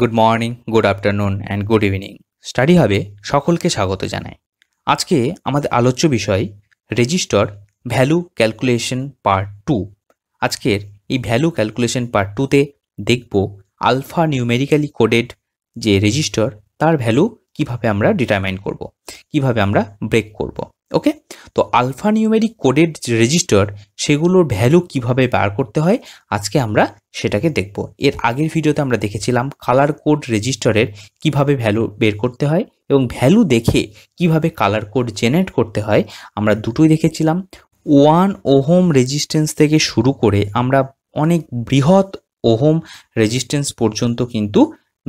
good morning good afternoon and good evening study হবে সকলকে স্বাগত জানায় আজকে আমাদের আলোচ্য বিষয় register value calculation part two আজকের এই ভ্যালু ক্যালকুলেশন পার্ট টুতে দেখব আলফা নিউমেরিক্যালি কোডেড যে রেজিস্টার তার ভ্যালু কিভাবে আমরা ডিটারমাইন করব কিভাবে আমরা ব্রেক করব ওকে তো আলফানিউমেরিক কোডেড রেজিস্টার সেগুলোর ভ্যালু কিভাবে বার করতে হয় আজকে আমরা সেটাকে দেখব এর আগের ভিডিওতে আমরা দেখেছিলাম কালার কোড রেজিস্টারের কিভাবে ভ্যালু বের করতে হয় এবং ভ্যালু দেখে কিভাবে কালার কোড জেনারেট করতে হয় আমরা দুটোই দেখেছিলাম ওয়ান ওহোম রেজিস্ট্যান্স থেকে শুরু করে আমরা অনেক বৃহৎ ওহোম রেজিস্ট্যান্স পর্যন্ত কিন্তু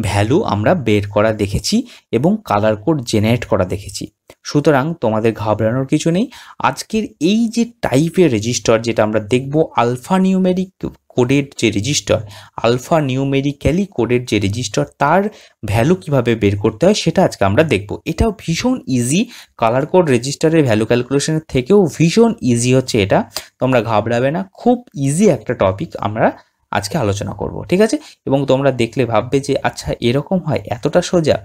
ভ্যালু আমরা বের করা দেখেছি এবং কালার কোড জেনারেট করা দেখেছি সুতরাং তোমাদের ঘাবড়ানোর কিছু নেই আজকের এই যে টাইপের রেজিস্টার যেটা আমরা দেখব আলফা নিউমেরিক কোডের যে রেজিস্টার আলফা নিউমেরিক্যালি কোডের যে রেজিস্টার তার ভ্যালু কিভাবে বের করতে হয় সেটা আজকে আমরা দেখব এটাও ভীষণ ইজি কালার কোড রেজিস্টারের ভ্যালু ক্যালকুলেশনের থেকেও ভীষণ ইজি হচ্ছে এটা তোমরা ঘাবড়াবে না খুব ইজি একটা টপিক আমরা আজকে আলোচনা করব ঠিক আছে এবং তোমরা দেখলে ভাববে যে আচ্ছা এরকম হয় এতটা সোজা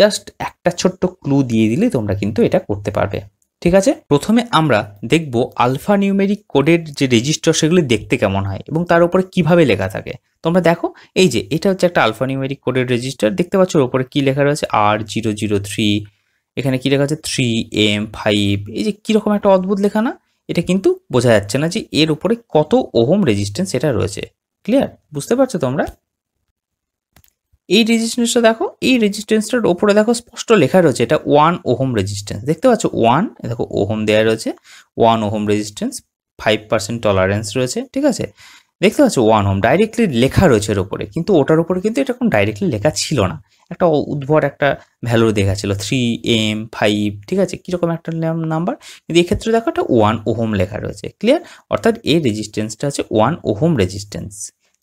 জাস্ট একটা ছোট্ট ক্লু দিয়ে দিলে তোমরা কিন্তু এটা করতে পারবে ঠিক আছে প্রথমে আমরা দেখব আলফা নিউমেরিক কোডের যে রেজিস্টার সেগুলি দেখতে কেমন হয় এবং তার উপরে কিভাবে লেখা থাকে তোমরা দেখো এই যে এটা হচ্ছে একটা আলফা নিউমেরিক কোডের রেজিস্টার দেখতে পাচ্ছ ওর উপরে কী লেখা রয়েছে আর জিরো জিরো থ্রি এখানে কী লেখা আছে থ্রি এম ফাইভ এই যে কীরকম একটা অদ্ভুত লেখা না এটা কিন্তু বোঝা যাচ্ছে না যে এর উপরে কত ওহম রেজিস্ট্যান্স এটা রয়েছে ক্লিয়ার বুঝতে পারছো তোমরা এই রেজিস্ট্যান্সটা দেখো এই রেজিস্ট্যান্সটার ওপরে দেখো স্পষ্ট লেখা রয়েছে এটা ওয়ান ওহম রেজিস্ট্যান্স দেখতে পাচ্ছ ওয়ান দেখো ওহোম দেওয়া রয়েছে one ohm resistance five percent tolerance রয়েছে ঠিক আছে দেখতে পাচ্ছ ওয়ান হোম ডাইরেক্টলি লেখা রয়েছে এর ওপরে কিন্তু ওটার উপরে কিন্তু এটা কোনো ডাইরেক্টলি লেখা ছিল না একটা উদ্ভর একটা ভ্যালু দেখা ছিল থ্রি এম ফাইভ ঠিক আছে কীরকম একটা নাম্বার কিন্তু এক্ষেত্রে দেখো একটা ওয়ান ওহোম লেখা রয়েছে ক্লিয়ার অর্থাৎ এই রেজিস্ট্যান্সটা হচ্ছে ওয়ান ওহোম রেজিস্ট্যান্স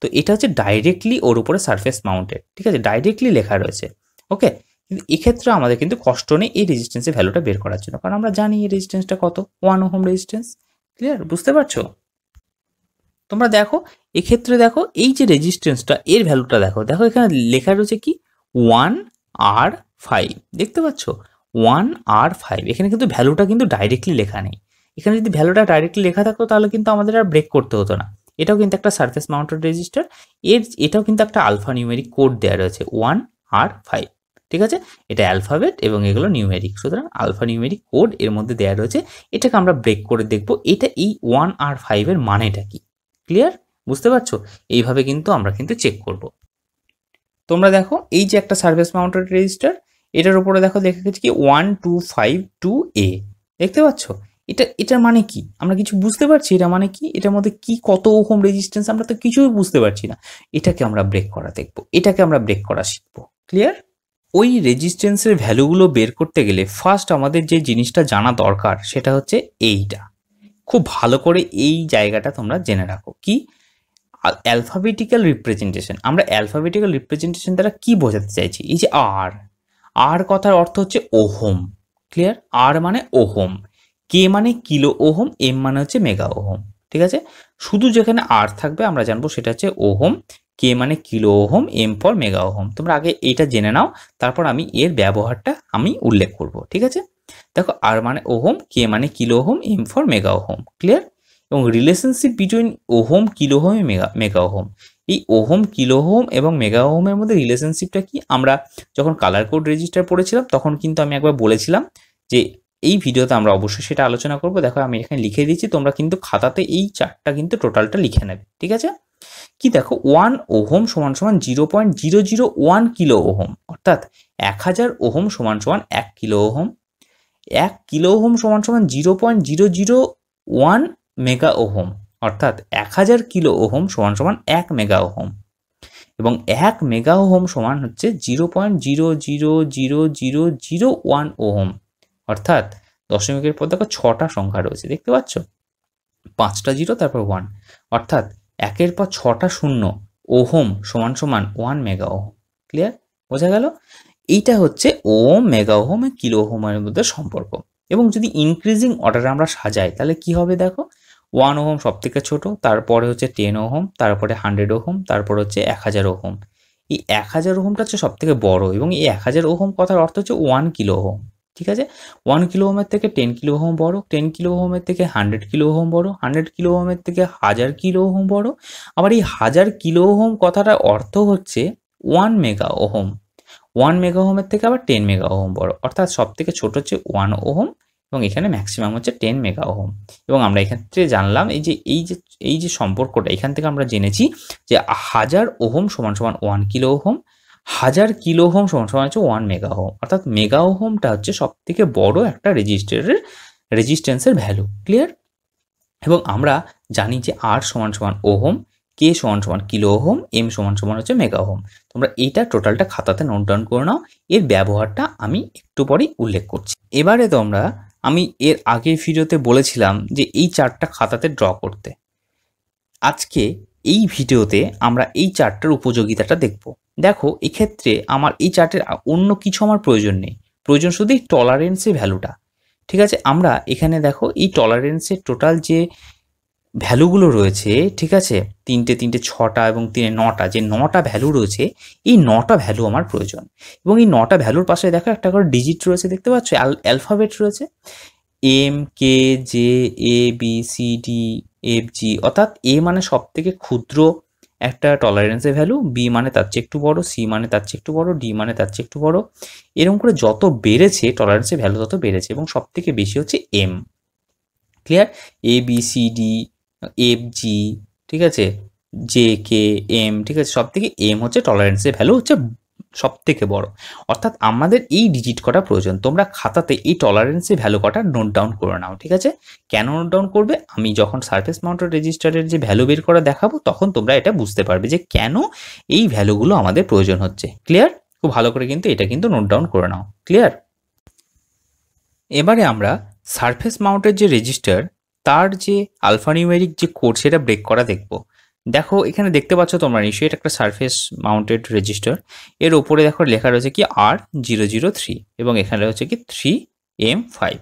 তো এটা হচ্ছে ডাইরেক্টলি ওর উপরে সারফেস মাউন্টেড ঠিক আছে ডাইরেক্টলি লেখা রয়েছে ওকে কিন্তু এক্ষেত্রে আমাদের কিন্তু কষ্ট নেই এই রেজিস্ট্যান্সের ভ্যালুটা বের করার জন্য কারণ আমরা জানি এই রেজিস্ট্যান্সটা কত ওয়ান হোম রেজিস্ট্যান্স ক্লিয়ার বুঝতে পারছো তোমরা দেখো এক্ষেত্রে দেখো এই যে রেজিস্ট্যান্সটা এর ভ্যালুটা দেখো দেখো এখানে লেখা রয়েছে কি ওয়ান আর ফাইভ দেখতে পাচ্ছ ওয়ান আর ফাইভ এখানে কিন্তু ভ্যালুটা কিন্তু ডাইরেক্টলি লেখা নেই এখানে যদি ভ্যালুটা ডাইরেক্টলি লেখা থাকতো তাহলে কিন্তু আমাদের আর ব্রেক করতে হতো না এটাও কিন্তু একটা সার্ফেস মাউন্টেড রেজিস্টার এর এটাও কিন্তু একটা আলফা নিউমেরিক কোড দেওয়া রয়েছে ওয়ান আর ফাইভ ঠিক আছে এটা অ্যালফাবেট এবং এগুলো নিউমেরিক সুতরাং আলফা নিউমেরিক কোড এর মধ্যে দেওয়া রয়েছে এটাকে আমরা ব্রেক করে দেখব এটা এই ওয়ান আর ফাইভের মানেটা কি ক্লিয়ার বুঝতে পারছো এইভাবে কিন্তু আমরা কিন্তু চেক করব তোমরা দেখো এই যে একটা সার্ভিস মাউন্টেড রেজিস্টার এটার উপরে দেখো দেখে গেছি কি one two five two A দেখতে পাচ্ছ এটা এটা মানে কি আমরা কিছু বুঝতে পারছি এটা মানে কি এটার মধ্যে কি কত ওহম রেজিস্ট্যান্স আমরা তো কিছুই বুঝতে পারছি না এটাকে আমরা ব্রেক করা দেখব এটাকে আমরা ব্রেক করা শিখব ক্লিয়ার ওই রেজিস্ট্যান্সের ভ্যালুগুলো বের করতে গেলে ফার্স্ট আমাদের যে জিনিসটা জানা দরকার সেটা হচ্ছে এইটা খুব ভালো করে এই জায়গাটা তোমরা জেনে রাখো কি অ্যালফাবেটিক্যাল রিপ্রেজেন্টেশন আমরা অ্যালফাবেটিক্যাল রিপ্রেজেন্টেশন দ্বারা কি বোঝাতে চাইছি এই যে আর আর কথার অর্থ হচ্ছে ওহোম ক্লিয়ার আর মানে ওহোম কে মানে কিলো ওহম এম মানে হচ্ছে মেগা ওহম ঠিক আছে শুধু যেখানে আর থাকবে আমরা জানবো সেটা হচ্ছে ওহম কে মানে kilo ohm M for mega ohm তোমরা আগে এটা জেনে নাও তারপর আমি এর ব্যবহারটা আমি উল্লেখ করব ঠিক আছে দেখো আর মানে ওহম কে মানে kilo ohm M for mega ohm clear এবং relationship between ohm kilo ohm mega mega ohm এই ওহম কিলো হোম এবং মেগা ওহমের মধ্যে রিলেশনশিপটা কি আমরা যখন কালার কোড রেজিস্টার পড়েছিলাম তখন কিন্তু আমি একবার বলেছিলাম যে এই ভিডিওতে আমরা অবশ্যই সেটা আলোচনা করব দেখো আমি এখানে লিখে দিচ্ছি তোমরা কিন্তু খাতাতে এই চারটা কিন্তু টোটালটা লিখে নেবে ঠিক আছে কি দেখো ওয়ান ওহম সমান সমান zero point zero zero one kilo ohm অর্থাৎ এক হাজার ওহম সমান সমান এক কিলো ওহম এক কিলো ওহম সমান সমান zero point zero zero one mega ohm অর্থাৎ এক হাজার কিলো ওহম সমান সমান এক মেগা ওহম এবং এক মেগা ওহম সমান হচ্ছে zero point zero zero zero zero zero one ohm অর্থাৎ দশমিকের পর দেখো ছটা সংখ্যা রয়েছে দেখতে পাচ্ছ পাঁচটা জিরো তারপর ওয়ান অর্থাৎ একের পর ছটা শূন্য ওহোম সমান সমান ওয়ান মেগা ওহোম ক্লিয়ার বোঝা গেল এইটা হচ্ছে ওম মেগা ওহোম কিলো ওহোমের মধ্যে সম্পর্ক এবং যদি ইনক্রিজিং অর্ডারে আমরা সাজাই তাহলে কি হবে দেখো ওয়ান ওহোম সব থেকে ছোটো তারপরে হচ্ছে টেন ওহম তারপরে হান্ড্রেড ওহোম তারপর হচ্ছে এক হাজার ওহোম এই এক হাজার ওহমটা হচ্ছে সব থেকে বড় এবং এই এক হাজার ওহোম কথার অর্থ হচ্ছে ওয়ান কিলো ওহোম ঠিক আছে ওয়ান কিলো ওহমের থেকে টেন কিলো ওহম বড় টেন কিলোহোমের থেকে হান্ড্রেড কিলো ওহম বড় হান্ড্রেড কিলো হোমের থেকে হাজার কিলো কিলোহোম বড় আবার এই হাজার কিলো কিলোহোম কথাটার অর্থ হচ্ছে one mega ohm one mega ওহোমের থেকে আবার টেন মেগা ওহোম বড় অর্থাৎ সব থেকে ছোট হচ্ছে ওয়ান ওহোম এবং এখানে ম্যাক্সিমাম হচ্ছে টেন মেগা ওহোম এবং আমরা থেকে জানলাম এই যে এই যে এই যে সম্পর্কটা এখান থেকে আমরা জেনেছি যে হাজার ওহোম সমান সমান ওয়ান কিলো ওহোম হাজার কিলো হোম সমান সমান হচ্ছে ওয়ান মেগা হোম অর্থাৎ মেগা হোমটা হচ্ছে সব থেকে বড় একটা রেজিস্টারের রেজিস্ট্যান্সের ভ্যালু ক্লিয়ার এবং আমরা জানি যে আর সমান সমান ওহোম কে সমান সমান কিলো হোম এম সমান সমান হচ্ছে মেগা হোম তোমরা এইটা টোটালটা খাতাতে নোট ডাউন করে নাও এর ব্যবহারটা আমি একটু পরেই উল্লেখ করছি এবারে তোমরা আমি এর আগের ভিডিওতে বলেছিলাম যে এই চারটা খাতাতে ড্র করতে আজকে এই ভিডিওতে আমরা এই চারটার উপযোগিতাটা দেখব দেখো এক্ষেত্রে আমার এই চার্টের অন্য কিছু আমার প্রয়োজন নেই প্রয়োজন শুধু এই টলারেন্সের ভ্যালুটা ঠিক আছে আমরা এখানে দেখো এই টলারেন্সের টোটাল যে ভ্যালুগুলো রয়েছে ঠিক আছে তিনটে তিনটে ছটা এবং তিনে নটা যে নটা ভ্যালু রয়েছে এই নটা ভ্যালু আমার প্রয়োজন এবং এই নটা ভ্যালুর পাশে দেখো একটা করে ডিজিট রয়েছে দেখতে পাচ্ছ অ্যালফাবেট রয়েছে M K J A B C D F G অর্থাৎ এ মানে সব থেকে ক্ষুদ্র একটা টলারেন্সের ভ্যালু বি মানে তার চেয়ে একটু বড় সি মানে তার চেয়ে একটু বড় ডি মানে তার চেয়ে একটু বড় এরকম করে যত বেড়েছে টলারেন্সের ভ্যালু তত বেড়েছে এবং সব থেকে বেশি হচ্ছে M clear A B C D F G ঠিক আছে জে কে এম ঠিক আছে সব থেকে এম হচ্ছে টলারেন্সের ভ্যালু হচ্ছে সব থেকে বড় অর্থাৎ আমাদের এই ডিজিট কটা প্রয়োজন তোমরা খাতাতে এই টলারেন্সের ভ্যালু কটা নোট ডাউন করে নাও ঠিক আছে কেন নোট ডাউন করবে আমি যখন সার্ফেস মাউন্টেড রেজিস্টারের যে ভ্যালু বের করা দেখাবো তখন তোমরা এটা বুঝতে পারবে যে কেন এই ভ্যালুগুলো আমাদের প্রয়োজন হচ্ছে ক্লিয়ার খুব ভালো করে কিন্তু এটা কিন্তু নোট ডাউন করে নাও ক্লিয়ার এবারে আমরা সারফেস মাউন্টের যে রেজিস্টার তার যে আলফানিউমেরিক যে কোড সেটা ব্রেক করা দেখব দেখো এখানে দেখতে পাচ্ছ তোমরা নিশ্চয়ই এটা একটা সারফেস মাউন্টেড রেজিস্টার এর ওপরে দেখো লেখা রয়েছে কি আর জিরো জিরো থ্রি এবং এখানে রয়েছে কি থ্রি এম ফাইভ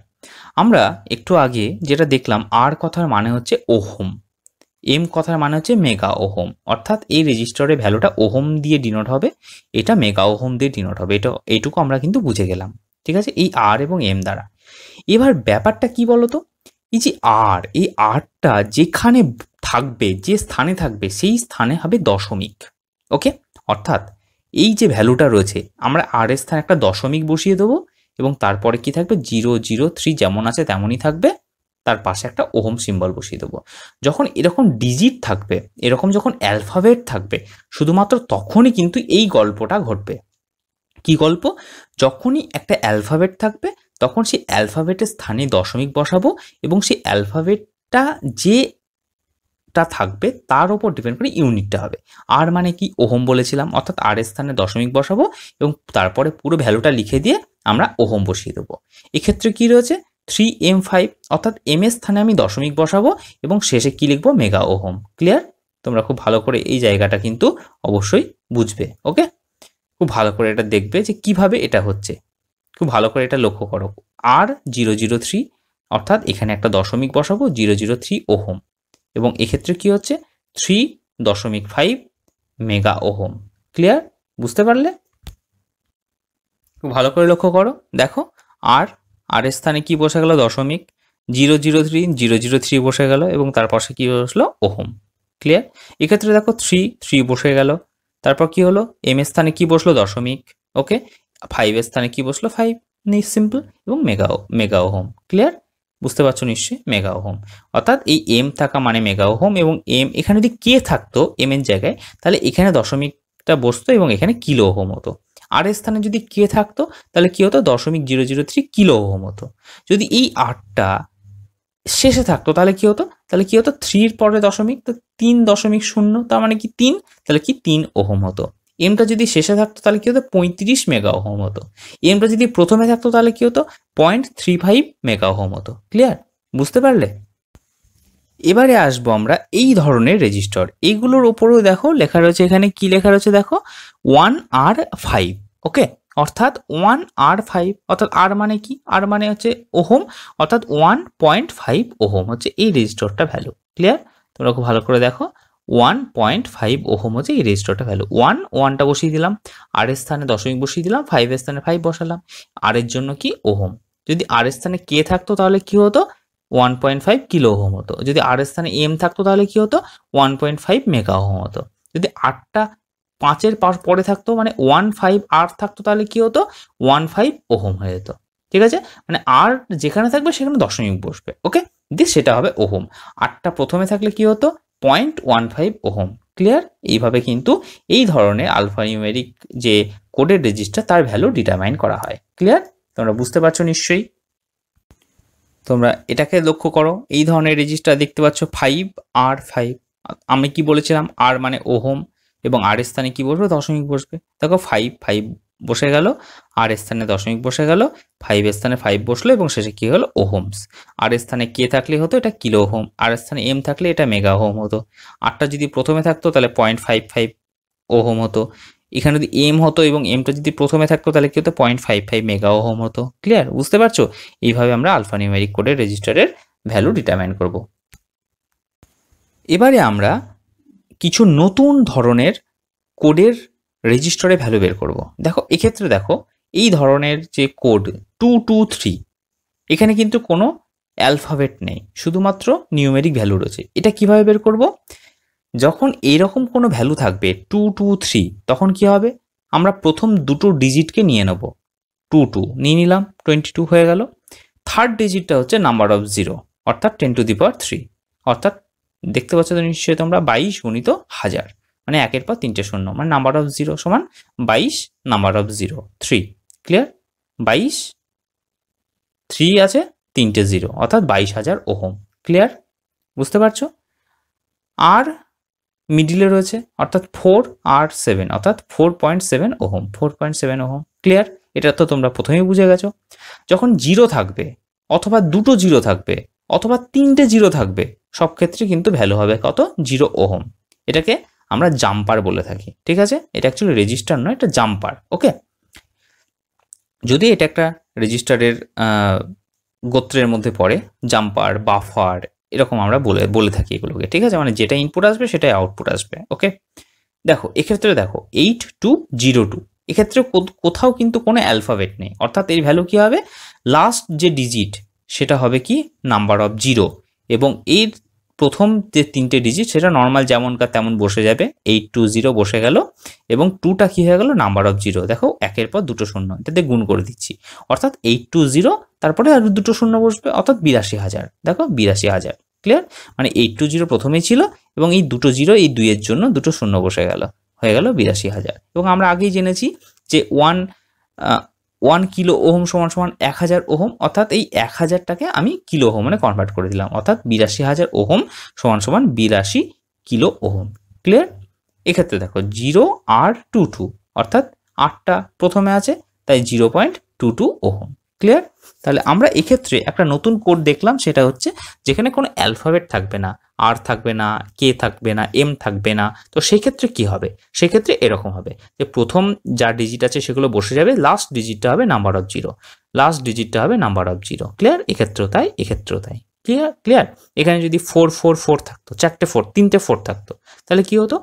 আমরা একটু আগে যেটা দেখলাম আর কথার মানে হচ্ছে ওহোম এম কথার মানে হচ্ছে মেগা ওহোম অর্থাৎ এই রেজিস্টারের ভ্যালুটা ওহোম দিয়ে ডিনোট হবে এটা মেগা ওহোম দিয়ে ডিনোট হবে এটা এইটুকু আমরা কিন্তু বুঝে গেলাম ঠিক আছে এই আর এবং এম দ্বারা এবার ব্যাপারটা কি বলতো এই যে আর এই আরটা যেখানে থাকবে যে স্থানে থাকবে সেই স্থানে হবে দশমিক ওকে অর্থাৎ এই যে ভ্যালুটা রয়েছে আমরা আর এর স্থানে একটা দশমিক বসিয়ে দেবো এবং তারপরে কি থাকবে জিরো জিরো থ্রি যেমন আছে তেমনই থাকবে তার পাশে একটা ওহম সিম্বল বসিয়ে দেবো যখন এরকম ডিজিট থাকবে এরকম যখন অ্যালফাবেট থাকবে শুধুমাত্র তখনই কিন্তু এই গল্পটা ঘটবে কি গল্প যখনই একটা অ্যালফাবেট থাকবে তখন সেই অ্যালফাবেটের স্থানে দশমিক বসাবো এবং সেই অ্যালফাবেটটা যে টা থাকবে তার উপর ডিপেন্ড করে ইউনিটটা হবে আর মানে কি ওহম বলেছিলাম অর্থাৎ আর স্থানে দশমিক বসাবো এবং তারপরে পুরো ভ্যালুটা লিখে দিয়ে আমরা ওহম বসিয়ে দেবো এক্ষেত্রে কি রয়েছে থ্রি এম ফাইভ অর্থাৎ এম এর স্থানে আমি দশমিক বসাবো এবং শেষে কি লিখবো মেগা ওহম ক্লিয়ার তোমরা খুব ভালো করে এই জায়গাটা কিন্তু অবশ্যই বুঝবে ওকে খুব ভালো করে এটা দেখবে যে কিভাবে এটা হচ্ছে খুব ভালো করে এটা লক্ষ্য করো আর জিরো জিরো থ্রি অর্থাৎ এখানে একটা দশমিক বসাবো জিরো জিরো থ্রি ওহম এবং এক্ষেত্রে কি হচ্ছে থ্রি দশমিক ফাইভ মেগা ওহম ক্লিয়ার বুঝতে পারলে ভালো করে লক্ষ্য করো দেখো আর আর এর স্থানে কি বসে গেল দশমিক zero zero three zero zero three বসে গেল এবং তার পাশে কী বসলো ওহম ক্লিয়ার এক্ষেত্রে দেখো থ্রি থ্রি বসে গেল তারপর কি হলো এম স্থানে কি বসলো দশমিক ওকে ফাইভ স্থানে কি বসলো ফাইভ সিম্পল এবং মেগা মেগা ওহম ক্লিয়ার বুঝতে পারছো নিশ্চয়ই মেগা ওহম অর্থাৎ এই এম থাকা মানে মেগা ওহম এবং এম এখানে যদি কে থাকতো এম এর জায়গায় তাহলে এখানে দশমিকটা বসতো এবং এখানে কিলো ওহম হতো আর এর স্থানে যদি কে থাকতো তাহলে কি হতো দশমিক zero zero three kilo ohm হতো যদি এই আটটা শেষে থাকতো তাহলে কি হতো তাহলে কি হতো থ্রির পরে দশমিক তো তিন দশমিক শূন্য তার মানে কি তিন তাহলে কি তিন ওহম হতো এমটা যদি শেষে থাকতো তাহলে কী হতো পঁয়ত্রিশ মেগা হোম হতো এমটা যদি প্রথমে থাকতো তাহলে কী হতো point three five mega ohm হতো ক্লিয়ার বুঝতে পারলে এবারে আসবো আমরা এই ধরনের রেজিস্টর এইগুলোর ওপরেও দেখো লেখা রয়েছে এখানে কি লেখা রয়েছে দেখো ওয়ান আর ফাইভ ওকে অর্থাৎ ওয়ান আর ফাইভ অর্থাৎ আর মানে কি আর মানে হচ্ছে ওহোম অর্থাৎ ওয়ান পয়েন্ট ফাইভ ওহম হচ্ছে এই রেজিস্টরটা ভ্যালু ক্লিয়ার তোমরা খুব ভালো করে দেখো ওয়ান পয়েন্ট ফাইভ ওহম হচ্ছে এই রেজিস্টারটা ভ্যালু ওয়ান ওয়ানটা বসিয়ে দিলাম আর এর স্থানে দশমিক বসিয়ে দিলাম ফাইভের স্থানে ফাইভ বসালাম আর এর জন্য কি ওহম যদি আর এর স্থানে কে থাকতো তাহলে কি হতো one point five kilo ohm হতো যদি আর এর স্থানে এম থাকতো তাহলে কি হতো one point five mega ohm হতো যদি আটটা পাঁচের পরে থাকতো মানে ওয়ান ফাইভ আর থাকতো তাহলে কি হতো ওয়ান ফাইভ ওহম হয়ে যেত ঠিক আছে মানে আর যেখানে থাকবে সেখানে দশমিক বসবে ওকে দিয়ে সেটা হবে ওহম আটটা প্রথমে থাকলে কি হতো point one five ohm clear এইভাবে কিন্তু এই ধরনের আলফানিউমেরিক যে কোডের রেজিস্টার তার ভ্যালু ডিটারমাইন করা হয় ক্লিয়ার তোমরা বুঝতে পারছো নিশ্চয়ই তোমরা এটাকে লক্ষ্য করো এই ধরনের রেজিস্টার দেখতে পাচ্ছ ফাইভ আর ফাইভ আমি কি বলেছিলাম আর মানে ওহম এবং আর স্থানে কি বসবে দশমিক বসবে দেখো ফাইভ ফাইভ বসে গেল আর স্থানে দশমিক বসে গেল ফাইভ স্থানে ফাইভ বসলো এবং শেষে কি হলো ওহোমস আর স্থানে কে থাকলে হতো এটা কিলো হোম আর স্থানে এম থাকলে এটা মেগা হোম হতো আটটা যদি প্রথমে থাকতো তাহলে পয়েন্ট ফাইভ ফাইভ ওহোম হতো এখানে যদি এম হতো এবং এমটা যদি প্রথমে থাকতো তাহলে কি হতো point five five mega ohm হতো ক্লিয়ার বুঝতে পারছো এইভাবে আমরা আলফানিউমেরিক কোডের রেজিস্টারের ভ্যালু ডিটারমাইন করব এবারে আমরা কিছু নতুন ধরনের কোডের রেজিস্টারে ভ্যালু বের করব দেখো এক্ষেত্রে দেখো এই ধরনের যে কোড টু টু থ্রি এখানে কিন্তু কোনো অ্যালফাবেট নেই শুধুমাত্র নিউমেরিক ভ্যালু রয়েছে এটা কিভাবে বের করব যখন এরকম কোনো ভ্যালু থাকবে টু টু থ্রি তখন কি হবে আমরা প্রথম দুটো ডিজিটকে নিয়ে নেব টু টু নিয়ে নিলাম টোয়েন্টি টু হয়ে গেল থার্ড ডিজিটটা হচ্ছে নাম্বার অফ জিরো অর্থাৎ ten to the power three অর্থাৎ দেখতে পাচ্ছ তো নিশ্চয়ই তোমরা বাইশ গুণিত হাজার মানে একের পর তিনটে শূন্য মানে নাম্বার অফ জিরো সমান বাইশ number of zero three clear বাইশ থ্রি আছে তিনটে জিরো অর্থাৎ বাইশ হাজার ওহম ক্লিয়ার বুঝতে পারছো আর মিডিলে রয়েছে অর্থাৎ ফোর আর সেভেন অর্থাৎ four point seven ohm four point seven ohm clear এটা তো তোমরা প্রথমেই বুঝে গেছো যখন জিরো থাকবে অথবা দুটো জিরো থাকবে অথবা তিনটে জিরো থাকবে সব ক্ষেত্রে কিন্তু ভ্যালু হবে কত জিরো ওহম এটাকে আমরা জাম্পার বলে থাকি ঠিক আছে এটা অ্যাকচুয়ালি রেজিস্টার নয় এটা জাম্পার ওকে যদি এটা একটা রেজিস্টারের গোত্রের মধ্যে পড়ে জাম্পার বাফার এরকম আমরা বলে বলে থাকি এগুলোকে ঠিক আছে মানে যেটা ইনপুট আসবে সেটাই আউটপুট আসবে ওকে দেখো এক্ষেত্রে দেখো এইট টু জিরো টু এক্ষেত্রে কোথাও কিন্তু কোনো অ্যালফাবেট নেই অর্থাৎ এর ভ্যালু কী হবে লাস্ট যে ডিজিট সেটা হবে কি নাম্বার অফ জিরো এবং এর প্রথম যে তিনটে ডিজিট সেটা নর্মাল যেমনকার তেমন বসে যাবে এইট টু জিরো বসে গেল এবং টুটা কী হয়ে গেল নাম্বার অফ জিরো দেখো একের পর দুটো শূন্য এটাতে গুণ করে দিচ্ছি অর্থাৎ এইট টু জিরো তারপরে আর দুটো শূন্য বসবে অর্থাৎ বিরাশি হাজার দেখো বিরাশি হাজার ক্লিয়ার মানে এইট টু জিরো প্রথমেই ছিল এবং এই দুটো জিরো এই দুইয়ের জন্য দুটো শূন্য বসে গেল হয়ে গেল বিরাশি হাজার এবং আমরা আগেই জেনেছি যে ওয়ান ওয়ান কিলো ওহম সমান সমান এক হাজার ওহম অর্থাৎ এই এক হাজারটাকে আমি কিলো ওহম মানে কনভার্ট করে দিলাম অর্থাৎ বিরাশি হাজার ওহম সমান সমান বিরাশি কিলো ওহম ক্লিয়ার এক্ষেত্রে দেখো জিরো আর টু টু অর্থাৎ আটটা প্রথমে আছে তাই zero point two two ohm clear তাহলে আমরা এক্ষেত্রে একটা নতুন কোড দেখলাম সেটা হচ্ছে যেখানে কোনো অ্যালফাবেট থাকবে না আর থাকবে না কে থাকবে না এম থাকবে না তো সেক্ষেত্রে কি হবে সেক্ষেত্রে এরকম হবে যে প্রথম যা ডিজিট আছে সেগুলো বসে যাবে লাস্ট ডিজিটটা হবে নাম্বার অফ জিরো লাস্ট ডিজিটটা হবে নাম্বার অফ জিরো ক্লিয়ার এক্ষেত্রেও তাই এক্ষেত্রেও তাই ক্লিয়ার ক্লিয়ার এখানে যদি ফোর ফোর ফোর থাকতো চারটে ফোর তিনটে ফোর থাকতো তাহলে কি হতো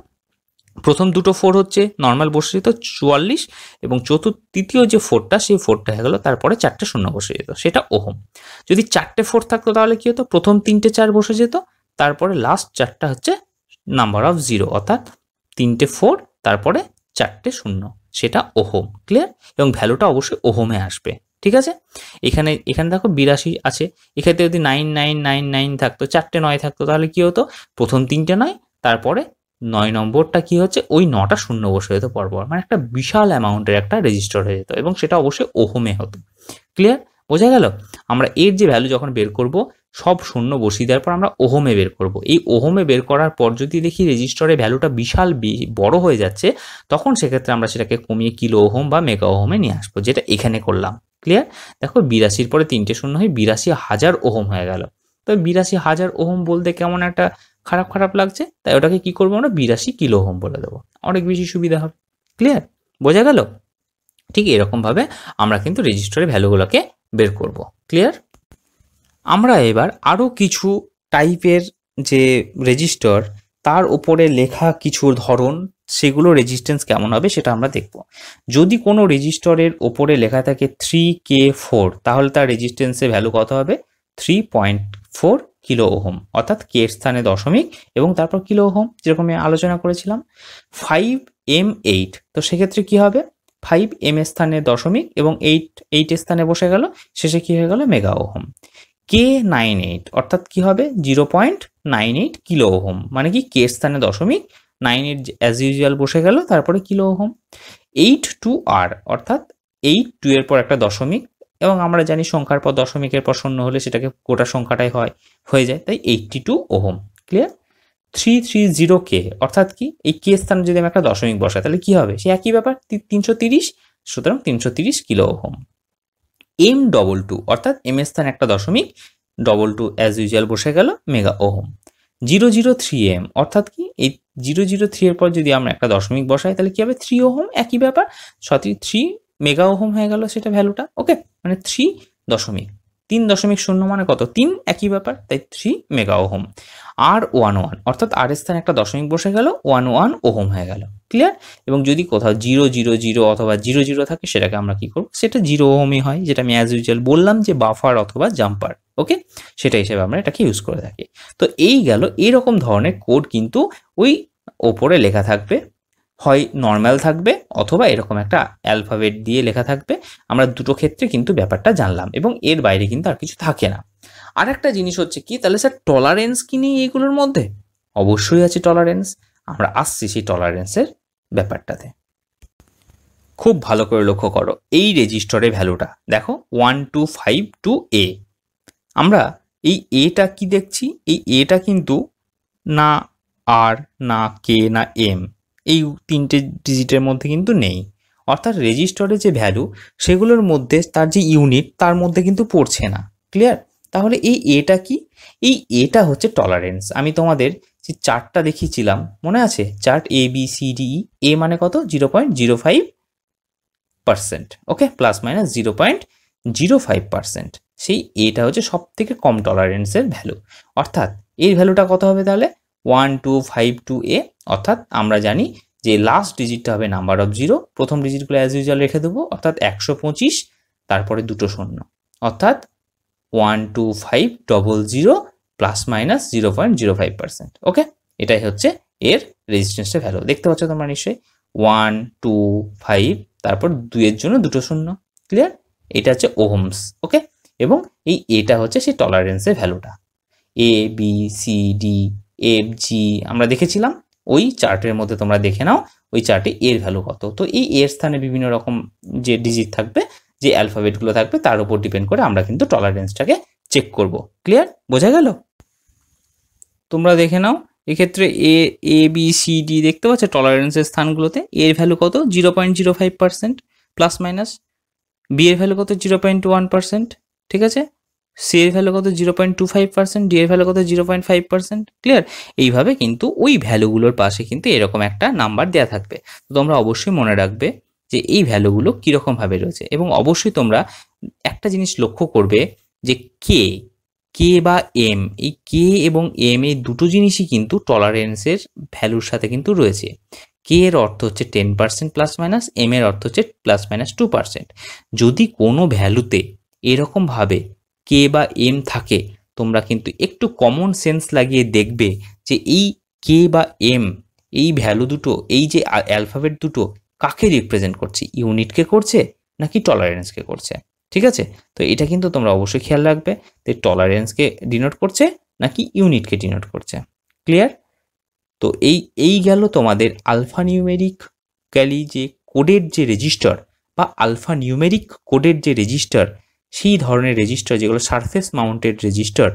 প্রথম দুটো ফোর হচ্ছে নর্মাল বসে যেত চুয়াল্লিশ এবং চতুর্থ তৃতীয় যে ফোরটা সেই ফোরটা হয়ে গেলো তারপরে চারটে শূন্য বসে যেত সেটা ওহম যদি চারটে ফোর থাকতো তাহলে কী হতো প্রথম তিনটে চার বসে যেত তারপরে লাস্ট চারটা হচ্ছে নাম্বার অফ জিরো অর্থাৎ তিনটে ফোর তারপরে চারটে শূন্য সেটা ওহম ক্লিয়ার এবং ভ্যালুটা অবশ্যই ওহমে আসবে ঠিক আছে এখানে এখানে দেখো বিরাশি আছে এক্ষেত্রে যদি নাইন নাইন নাইন নাইন থাকতো চারটে নয় থাকতো তাহলে কী হতো প্রথম তিনটে নয় তারপরে নয় নম্বরটা কি হচ্ছে ওই নটা শূন্য বসে যেত পরপর মানে একটা বিশাল অ্যামাউন্টের একটা রেজিস্টার হয়ে যেত এবং সেটা অবশ্যই ওহমে হতো ক্লিয়ার বোঝা গেল আমরা এর যে ভ্যালু যখন বের করব সব শূন্য বসিয়ে দেওয়ার পর আমরা ওহমে বের করব এই ওহমে বের করার পর যদি দেখি রেজিস্টরে ভ্যালুটা বিশাল বড় হয়ে যাচ্ছে তখন সেক্ষেত্রে আমরা সেটাকে কমিয়ে কিলো ওহম বা মেগা ওহমে নিয়ে আসবো যেটা এখানে করলাম ক্লিয়ার দেখো বিরাশির পরে তিনটে শূন্য হয়ে বিরাশি হাজার ওহম হয়ে গেল তো বিরাশি হাজার ওহম বলতে কেমন একটা খারাপ খারাপ লাগছে তাই ওটাকে কি করবো আমরা বিরাশি কিলো হোম বলে দেবো অনেক বেশি সুবিধা হবে ক্লিয়ার বোঝা গেল ঠিক এরকমভাবে আমরা কিন্তু রেজিস্টারের ভ্যালুগুলোকে বের করব ক্লিয়ার আমরা এবার আরও কিছু টাইপের যে রেজিস্টার তার উপরে লেখা কিছু ধরন সেগুলো রেজিস্ট্যান্স কেমন হবে সেটা আমরা দেখব যদি কোনো রেজিস্টরের ওপরে লেখা থাকে থ্রি কে ফোর তাহলে তার রেজিস্ট্যান্সের ভ্যালু কত হবে three point four kilo ohm অর্থাৎ কে স্থানে দশমিক এবং তারপর কিলো ওহম যেরকম আলোচনা করেছিলাম ফাইভ এম এইট তো সেক্ষেত্রে কি হবে ফাইভ এম স্থানে দশমিক এবং এইট এইট স্থানে বসে গেল শেষে কি হয়ে গেল mega ohm K nine eight অর্থাৎ কি হবে zero point nine eight kilo ohm মানে কি কে স্থানে দশমিক নাইন এইট অ্যাজ ইউজুয়াল বসে গেল তারপরে kilo ohm eight two R অর্থাৎ এইট টু এর পর একটা দশমিক এবং আমরা জানি সংখ্যার পর দশমিকের পর শূন্য হলে সেটাকে গোটা সংখ্যাটাই হয় হয়ে যায় তাই eighty two ohm clear three three zero K অর্থাৎ কি এই কে স্থানে যদি আমি একটা দশমিক বসাই তাহলে কি হবে সে একই ব্যাপার তিনশো তিরিশ সুতরাং তিনশো তিরিশ kilo ohm M double two অর্থাৎ এম এর স্থানে একটা দশমিক ডবল টু অ্যাজ ইউজুয়াল বসে গেল mega ohm zero zero three M অর্থাৎ কি এই জিরো জিরো থ্রি এর পর যদি আমরা একটা দশমিক বসাই তাহলে কি হবে থ্রি ওহম একই ব্যাপার সতী থ্রি মেগা ওহম হয়ে গেল সেটা ভ্যালুটা ওকে মানে থ্রি দশমিক তিন দশমিক শূন্য মানে কত তিন একই ব্যাপার তাই থ্রি মেগা ওহম আর ওয়ান ওয়ান অর্থাৎ আর স্থানে একটা দশমিক বসে গেল ওয়ান ওয়ান ওহম হয়ে গেল ক্লিয়ার এবং যদি কোথাও জিরো জিরো জিরো অথবা জিরো জিরো থাকে সেটাকে আমরা কি করব সেটা জিরো ওহমই হয় যেটা আমি অ্যাজ ইউজুয়াল বললাম যে বাফার অথবা জাম্পার ওকে সেটা হিসেবে আমরা এটাকে ইউজ করে থাকি তো এই গেল এরকম ধরনের কোড কিন্তু ওই ওপরে লেখা থাকবে হয় নর্ম্যাল থাকবে অথবা এরকম একটা অ্যালফাবেট দিয়ে লেখা থাকবে আমরা দুটো ক্ষেত্রে কিন্তু ব্যাপারটা জানলাম এবং এর বাইরে কিন্তু আর কিছু থাকে না আর একটা জিনিস হচ্ছে কি তাহলে স্যার টলারেন্স কি নেই এইগুলোর মধ্যে অবশ্যই আছে টলারেন্স আমরা আসছি সেই টলারেন্সের ব্যাপারটাতে খুব ভালো করে লক্ষ্য করো এই রেজিস্টরের ভ্যালুটা দেখো one two five two A আমরা এই এটা কি দেখছি এই এটা কিন্তু না আর না কে না এম এই তিনটে ডিজিটের মধ্যে কিন্তু নেই অর্থাৎ রেজিস্টারের যে ভ্যালু সেগুলোর মধ্যে তার যে ইউনিট তার মধ্যে কিন্তু পড়ছে না ক্লিয়ার তাহলে এই এটা কি এই এটা হচ্ছে টলারেন্স আমি তোমাদের যে চার্টটা দেখিয়েছিলাম মনে আছে chart A B C D ই এ মানে কত zero point zero five percent okay plus minus zero point zero five percent সেই এটা হচ্ছে সব থেকে কম টলারেন্সের ভ্যালু অর্থাৎ এর ভ্যালুটা কত হবে তাহলে one two five two A অর্থাৎ আমরা জানি যে লাস্ট ডিজিটটা হবে নাম্বার অফ জিরো প্রথম ডিজিটগুলো অ্যাজ ইউজুয়াল রেখে দেবো অর্থাৎ একশো পঁচিশ তারপরে দুটো শূন্য অর্থাৎ one two five double zero plus minus zero point zero five percent okay এটাই হচ্ছে এর রেজিস্ট্যান্সের ভ্যালু দেখতে পাচ্ছ তোমরা নিশ্চয়ই ওয়ান টু ফাইভ তারপর দুয়ের জন্য দুটো শূন্য ক্লিয়ার এটা হচ্ছে ওহমস ওকে এবং এই এটা হচ্ছে সেই টলারেন্সের ভ্যালুটা A B C D F G আমরা দেখেছিলাম ওই চার্টের মধ্যে তোমরা দেখে নাও ওই চার্টে এর ভ্যালু কত তো এই এর স্থানে বিভিন্ন রকম যে ডিজিট থাকবে যে অ্যালফাবেটগুলো থাকবে তার উপর ডিপেন্ড করে আমরা কিন্তু টলারেন্সটাকে চেক করব ক্লিয়ার বোঝা গেল তোমরা দেখে নাও এক্ষেত্রে A A B C D দেখতে পাচ্ছ টলারেন্সের স্থানগুলোতে এর ভ্যালু কত zero point zero five percent plus minus B এর ভ্যালু কত জিরো পয়েন্ট ওয়ান পার্সেন্ট ঠিক আছে সি এর ভ্যালু কত zero point two five percent D এর ভ্যালু কত zero point five percent clear এইভাবে কিন্তু ওই ভ্যালুগুলোর পাশে কিন্তু এরকম একটা নাম্বার দেওয়া থাকবে তো তোমরা অবশ্যই মনে রাখবে যে এই ভ্যালুগুলো কীরকমভাবে রয়েছে এবং অবশ্যই তোমরা একটা জিনিস লক্ষ্য করবে যে কে কে বা এম এই কে এবং এম এই দুটো জিনিসই কিন্তু টলারেন্সের ভ্যালুর সাথে কিন্তু রয়েছে কে এর অর্থ হচ্ছে ten percent plus minus M এর অর্থ হচ্ছে প্লাস মাইনাস টু পার্সেন্ট যদি কোনো ভ্যালুতে এরকমভাবে কে বা এম থাকে তোমরা কিন্তু একটু কমন সেন্স লাগিয়ে দেখবে যে এই কে বা এম এই ভ্যালু দুটো এই যে অ্যালফাবেট দুটো কাকে রিপ্রেজেন্ট করছে ইউনিটকে করছে নাকি টলারেন্সকে করছে ঠিক আছে তো এটা কিন্তু তোমরা অবশ্যই খেয়াল রাখবে যে টলারেন্সকে ডিনোট করছে নাকি ইউনিটকে ডিনোট করছে ক্লিয়ার তো এই এই গেল তোমাদের আলফানিউমেরিক ক্যালি যে কোডের যে রেজিস্টার বা আলফানিউমেরিক কোডের যে রেজিস্টার সেই ধরনের রেজিস্টার যেগুলো সারফেস মাউন্টেড রেজিস্টার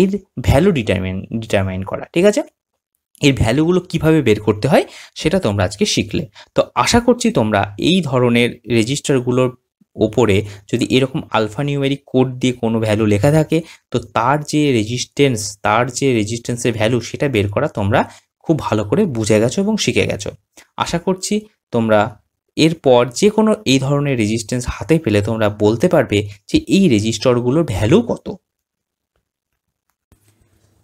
এর ভ্যালু ডিটারমাইন ডিটারমাইন করা ঠিক আছে এর ভ্যালুগুলো কিভাবে বের করতে হয় সেটা তোমরা আজকে শিখলে তো আশা করছি তোমরা এই ধরনের রেজিস্টারগুলোর ওপরে যদি এরকম আলফানিউমেরিক কোড দিয়ে কোনো ভ্যালু লেখা থাকে তো তার যে রেজিস্ট্যান্স তার যে রেজিস্ট্যান্সের ভ্যালু সেটা বের করা তোমরা খুব ভালো করে বুঝে গেছো এবং শিখে গেছো আশা করছি তোমরা এরপর যে কোনো এই ধরনের রেজিস্ট্যান্স হাতে পেলে তোমরা বলতে পারবে যে এই রেজিস্টরগুলোর ভ্যালু কত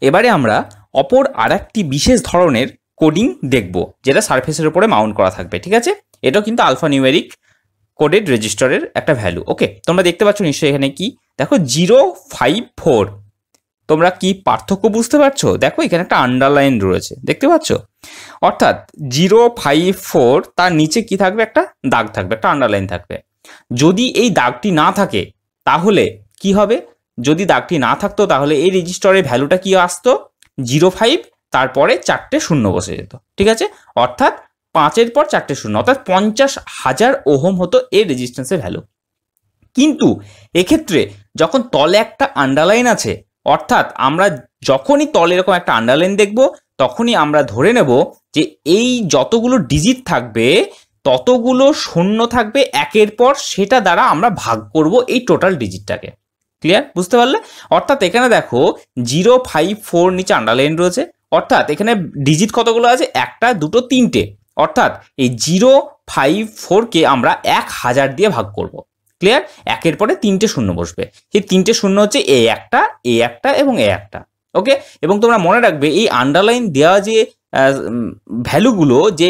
এবারে আমরা অপর আর একটি বিশেষ ধরনের কোডিং দেখব যেটা সার্ফেসের উপরে মাউন্ট করা থাকবে ঠিক আছে এটাও কিন্তু আলফা নিউমেরিক কোডেড রেজিস্টারের একটা ভ্যালু ওকে তোমরা দেখতে পাচ্ছ নিশ্চয়ই এখানে কি দেখো জিরো ফাইভ ফোর তোমরা কি পার্থক্য বুঝতে পারছো দেখো এখানে একটা আন্ডারলাইন রয়েছে দেখতে পাচ্ছ অর্থাৎ জিরো ফাইভ ফোর তার নিচে কি থাকবে একটা দাগ থাকবে একটা আন্ডারলাইন থাকবে যদি এই দাগটি না থাকে তাহলে কি হবে যদি দাগটি না থাকতো তাহলে এই রেজিস্টারের ভ্যালুটা কি আসতো জিরো ফাইভ তারপরে চারটে শূন্য বসে যেত ঠিক আছে অর্থাৎ পাঁচের পর চারটে শূন্য অর্থাৎ পঞ্চাশ হাজার ওহম হতো এই রেজিস্ট্যান্সের ভ্যালু কিন্তু এক্ষেত্রে যখন তলে একটা আন্ডারলাইন আছে অর্থাৎ আমরা যখনই তলে এরকম একটা আন্ডারলাইন দেখব তখনই আমরা ধরে নেব যে এই যতগুলো ডিজিট থাকবে ততগুলো শূন্য থাকবে একের পর সেটা দ্বারা আমরা ভাগ করব এই টোটাল ডিজিটটাকে ক্লিয়ার বুঝতে পারলে অর্থাৎ এখানে দেখো জিরো ফাইভ ফোর নিচে আন্ডারলাইন রয়েছে অর্থাৎ এখানে ডিজিট কতগুলো আছে একটা দুটো তিনটে অর্থাৎ এই জিরো ফাইভ ফোরকে আমরা এক হাজার দিয়ে ভাগ করব ক্লিয়ার একের পরে তিনটে শূন্য বসবে সেই তিনটে শূন্য হচ্ছে এ একটা এ একটা এবং এ একটা ওকে এবং তোমরা মনে রাখবে এই আন্ডারলাইন দেওয়া যে ভ্যালুগুলো যে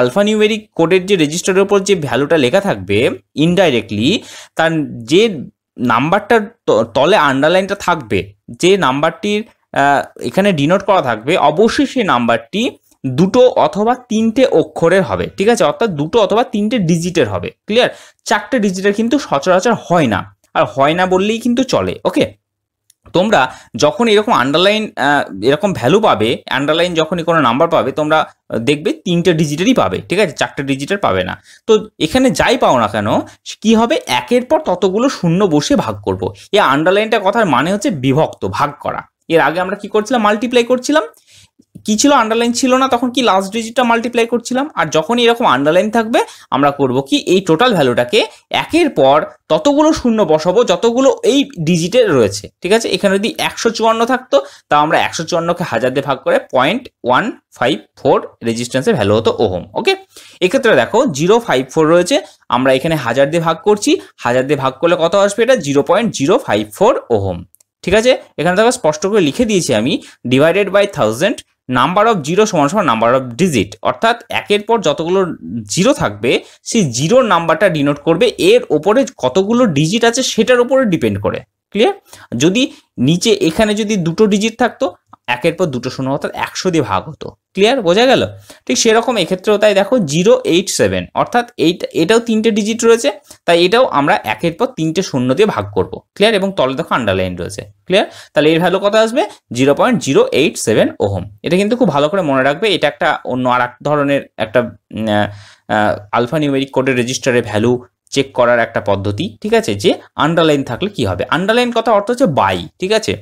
আলফানিউমেরিক কোডের যে রেজিস্টারের ওপর যে ভ্যালুটা লেখা থাকবে ইনডাইরেক্টলি তার যে নাম্বারটার তলে আন্ডারলাইনটা থাকবে যে নাম্বারটির এখানে ডিনোট করা থাকবে অবশ্যই সেই নাম্বারটি দুটো অথবা তিনটে অক্ষরের হবে ঠিক আছে অর্থাৎ দুটো অথবা তিনটে ডিজিটের হবে ক্লিয়ার চারটে ডিজিটের কিন্তু সচরাচর হয় না আর হয় না বললেই কিন্তু চলে ওকে তোমরা যখন এরকম আন্ডারলাইন এরকম ভ্যালু পাবে আন্ডারলাইন যখনই কোনো নাম্বার পাবে তোমরা দেখবে তিনটে ডিজিটেরই পাবে ঠিক আছে চারটে ডিজিটের পাবে না তো এখানে যাই পাও না কেন কি হবে একের পর ততগুলো শূন্য বসে ভাগ করব এই আন্ডারলাইনটা কথার মানে হচ্ছে বিভক্ত ভাগ করা এর আগে আমরা কি করছিলাম মাল্টিপ্লাই করছিলাম কি ছিল আন্ডারলাইন ছিল না তখন কি লাস্ট ডিজিটটা মাল্টিপ্লাই করছিলাম আর যখন এরকম আন্ডারলাইন থাকবে আমরা করব কি এই টোটাল ভ্যালুটাকে একের পর ততগুলো শূন্য বসাবো যতগুলো এই ডিজিটে রয়েছে ঠিক আছে এখানে যদি একশো চুয়ান্ন থাকতো তা আমরা একশো চুয়ান্নকে হাজার দিয়ে ভাগ করে পয়েন্ট ওয়ান ফাইভ ফোর রেজিস্ট্যান্সের ভ্যালু হতো ওহম ওকে এক্ষেত্রে দেখো জিরো ফাইভ ফোর রয়েছে আমরা এখানে হাজার দিয়ে ভাগ করছি হাজার দিয়ে ভাগ করলে কত আসবে এটা zero point zero five four ohm ঠিক আছে এখানে দেখো স্পষ্ট করে লিখে দিয়েছি আমি divided by thousand number of zero সমান সমান নাম্বার অফ ডিজিট অর্থাৎ একের পর যতগুলো জিরো থাকবে সেই জিরোর নাম্বারটা ডিনোট করবে এর ওপরে কতগুলো ডিজিট আছে সেটার উপরে ডিপেন্ড করে ক্লিয়ার যদি নিচে এখানে যদি দুটো ডিজিট থাকতো একের পর দুটো শূন্য অর্থাৎ একশো দিয়ে ভাগ হতো ক্লিয়ার বোঝা গেল ঠিক সেরকম এক্ষেত্রেও তাই দেখো জিরো এইট সেভেন অর্থাৎ এইটা এটাও তিনটে ডিজিট রয়েছে তাই এটাও আমরা একের পর তিনটে শূন্য দিয়ে ভাগ করব ক্লিয়ার এবং তলে দেখো আন্ডারলাইন রয়েছে ক্লিয়ার তাহলে এর ভ্যালু কত আসবে zero point zero eight seven ohm এটা কিন্তু খুব ভালো করে মনে রাখবে এটা একটা অন্য আর এক ধরনের একটা আলফা নিউমেরিক কোডের রেজিস্টারের ভ্যালু চেক করার একটা পদ্ধতি ঠিক আছে যে আন্ডারলাইন থাকলে কি হবে আন্ডারলাইন কথা অর্থ হচ্ছে বাই ঠিক আছে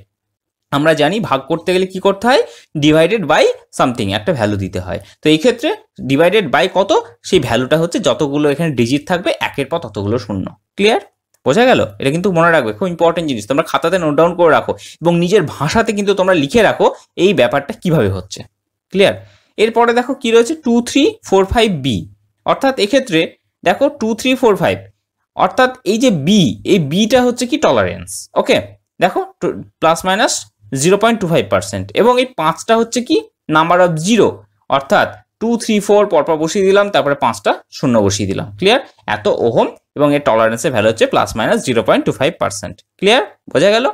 আমরা জানি ভাগ করতে গেলে কি করতে হয় ডিভাইডেড বাই সামথিং একটা ভ্যালু দিতে হয় তো এই ক্ষেত্রে ডিভাইডেড বাই কত সেই ভ্যালুটা হচ্ছে যতগুলো এখানে ডিজিট থাকবে একের পর ততগুলো শূন্য ক্লিয়ার বোঝা গেল এটা কিন্তু মনে রাখবে খুব ইম্পর্টেন্ট জিনিস তোমরা খাতাতে নোট ডাউন করে রাখো এবং নিজের ভাষাতে কিন্তু তোমরা লিখে রাখো এই ব্যাপারটা কিভাবে হচ্ছে ক্লিয়ার এরপরে দেখো কি রয়েছে two three four five B অর্থাৎ এক্ষেত্রে দেখো টু থ্রি ফোর ফাইভ অর্থাৎ এই যে বি এই বিটা হচ্ছে কি টলারেন্স ওকে দেখো plus minus zero point two five percent এবং এই পাঁচটা হচ্ছে কি নাম্বার অফ জিরো অর্থাৎ টু থ্রি ফোর পরপর বসিয়ে দিলাম তারপরে পাঁচটা শূন্য বসিয়ে দিলাম ক্লিয়ার এত ওহম এবং এর টলারেন্সের ভ্যালু হচ্ছে plus minus zero point two five percent clear বোঝা গেল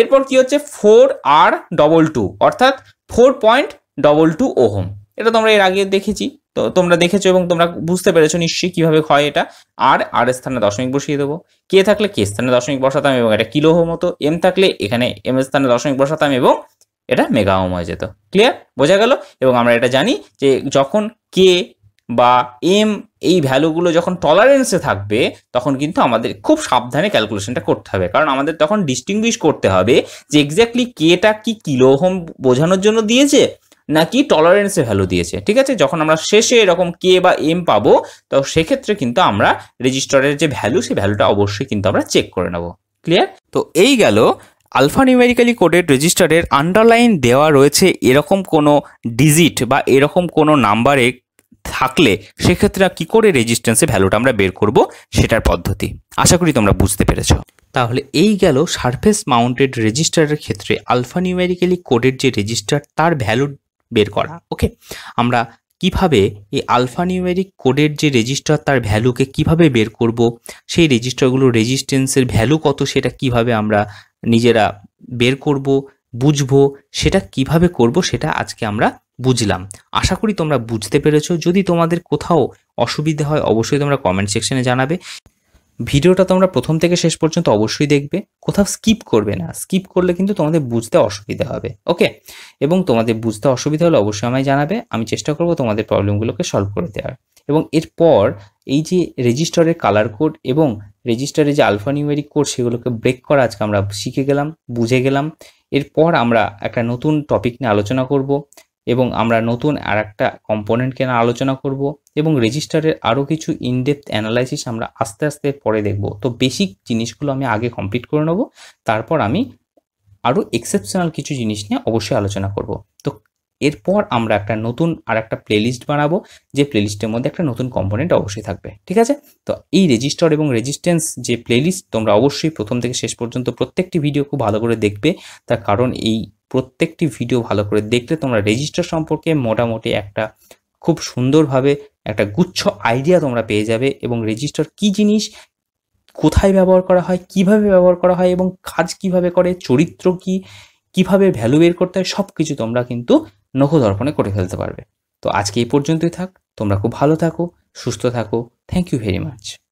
এরপর কি হচ্ছে ফোর আর ডবল টু অর্থাৎ four point double two ohm এটা তো আমরা এর আগে দেখেছি তো তোমরা দেখেছো এবং তোমরা বুঝতে পেরেছো নিশ্চয়ই কিভাবে হয় এটা আর আর স্থানে দশমিক বসিয়ে দেবো কে থাকলে কে স্থানে দশমিক বসাতাম এবং এটা কিলো হোম হতো এম থাকলে এখানে এম স্থানে দশমিক বসাতাম এবং এটা মেগা হোম হয়ে যেত ক্লিয়ার বোঝা গেল এবং আমরা এটা জানি যে যখন কে বা এম এই ভ্যালুগুলো যখন টলারেন্সে থাকবে তখন কিন্তু আমাদের খুব সাবধানে ক্যালকুলেশনটা করতে হবে কারণ আমাদের তখন ডিস্টিংগুইশ করতে হবে যে এক্স্যাক্টলি কেটা কি কিলো হোম বোঝানোর জন্য দিয়েছে নাকি টলারেন্সে ভ্যালু দিয়েছে ঠিক আছে যখন আমরা শেষে এরকম কে বা এম পাবো তো সেক্ষেত্রে কিন্তু আমরা রেজিস্টারের যে ভ্যালু সেই ভ্যালুটা অবশ্যই কিন্তু আমরা চেক করে নেব ক্লিয়ার তো এই গেল নিউমেরিক্যালি কোডের রেজিস্টারের আন্ডারলাইন দেওয়া রয়েছে এরকম কোনো ডিজিট বা এরকম কোনো নাম্বারে থাকলে সেক্ষেত্রে কি করে রেজিস্ট্যান্সে ভ্যালুটা আমরা বের করব সেটার পদ্ধতি আশা করি তোমরা বুঝতে পেরেছ তাহলে এই গেল সারফেস মাউন্টেড রেজিস্টারের ক্ষেত্রে নিউমেরিক্যালি কোডের যে রেজিস্টার তার ভ্যালু বের করা ওকে আমরা কিভাবে এই আলফানিউমেরিক কোডের যে রেজিস্টার তার ভ্যালুকে কিভাবে বের করব সেই রেজিস্টারগুলোর রেজিস্ট্যান্সের ভ্যালু কত সেটা কিভাবে আমরা নিজেরা বের করব বুঝবো সেটা কিভাবে করব সেটা আজকে আমরা বুঝলাম আশা করি তোমরা বুঝতে পেরেছো যদি তোমাদের কোথাও অসুবিধে হয় অবশ্যই তোমরা কমেন্ট সেকশনে জানাবে ভিডিওটা তোমরা প্রথম থেকে শেষ পর্যন্ত অবশ্যই দেখবে কোথাও স্কিপ করবে না স্কিপ করলে কিন্তু তোমাদের বুঝতে অসুবিধা হবে ওকে এবং তোমাদের বুঝতে অসুবিধা হলে অবশ্যই আমায় জানাবে আমি চেষ্টা করব তোমাদের প্রবলেমগুলোকে সলভ করে দেওয়ার এবং এরপর এই যে রেজিস্টারের কালার কোড এবং রেজিস্টারে যে আলফা নিউমেরিক কোড সেগুলোকে ব্রেক করা আজকে আমরা শিখে গেলাম বুঝে গেলাম এরপর আমরা একটা নতুন টপিক নিয়ে আলোচনা করব এবং আমরা নতুন আর একটা কম্পোনেন্ট কেনা আলোচনা করব এবং রেজিস্টারের আরও কিছু ইনডেপথ অ্যানালাইসিস আমরা আস্তে আস্তে পরে দেখব তো বেসিক জিনিসগুলো আমি আগে কমপ্লিট করে নেব তারপর আমি আরও এক্সেপশনাল কিছু জিনিস নিয়ে অবশ্যই আলোচনা করব তো এরপর আমরা একটা নতুন আর একটা প্লেলিস্ট বানাবো যে প্লেলিস্টের মধ্যে একটা নতুন কম্পোনেন্ট অবশ্যই থাকবে ঠিক আছে তো এই রেজিস্টার এবং রেজিস্ট্যান্স যে প্লেলিস্ট তোমরা অবশ্যই প্রথম থেকে শেষ পর্যন্ত প্রত্যেকটি ভিডিও খুব ভালো করে দেখবে তার কারণ এই প্রত্যেকটি ভিডিও ভালো করে দেখলে তোমরা রেজিস্টার সম্পর্কে মোটামুটি একটা খুব সুন্দরভাবে একটা গুচ্ছ আইডিয়া তোমরা পেয়ে যাবে এবং রেজিস্টার কি জিনিস কোথায় ব্যবহার করা হয় কিভাবে ব্যবহার করা হয় এবং কাজ কিভাবে করে চরিত্র কি কিভাবে ভ্যালু বের করতে হয় সব কিছু তোমরা কিন্তু নখদর্পণে করে ফেলতে পারবে তো আজকে এই পর্যন্তই থাক তোমরা খুব ভালো থাকো সুস্থ থাকো থ্যাংক ইউ ভেরি মাচ